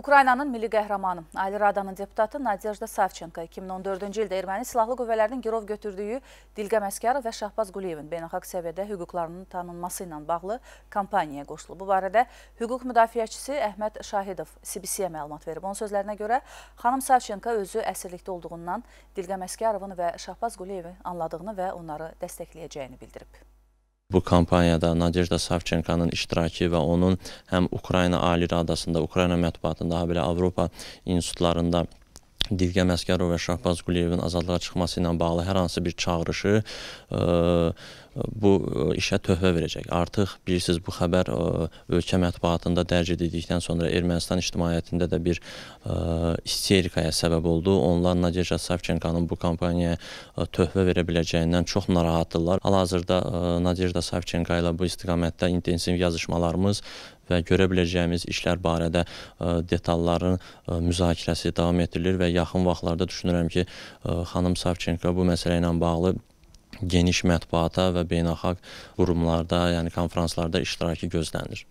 Ukraynanın milli qəhrəmanı, Ali Radanın deputatı Nadejda Savçenko 2014-cü ildə erməni silahlı qüvvələrinin girov götürdüyü Dilqə Məskərov və Şahbaz Quliyevin beynəlxalq səviyyədə hüquqlarının tanınması ilə bağlı kampaniyaya qoşulub. Bu barədə hüquq müdafiəçisi Əhməd Şahidov CBC-yə məlumat verib. Onun sözlərinə görə xanım Savçenko özü əsirlikdə olduğundan Dilqə Məskərovun və Şahbaz Quliyevin anladığını və onları dəstəkləyəcəyini bildirib. Bu kampaniyada Nadejda Savçenkanın iştirakı və onun həm Ukrayna Ali Radasında, Ukrayna mətbuatında, habelə Avropa institutlarında Dilqə Məskərov və Şahbaz Quliyevin azadlığa çıxması ilə bağlı hər hansı bir çağırışı e, bu e, işə töhfə verəcək. Artıq bilirsiniz bu xəbər e, ölkə mətbuatında dərc edildikdən sonra Ermənistan ictimaiyyətində də bir isterikaya səbəb oldu. Onlar Nadejda Savchenkanın bu kampaniyaya töhfə verə biləcəyindən çox narahatdırlar. Hal-hazırda Nadejda Savchenka ilə bu istiqamətdə intensiv yazışmalarımız və görə biləcəyimiz işlər barədə e, detalların e, müzakirəsi davam etdirilir və yaxın vaxtlarda düşünürəm ki, e, xanım Savçenko bu məsələ ilə bağlı geniş mətbuata və beynəlxalq qurumlarda, yəni konfranslarda iştirakı gözlənilir.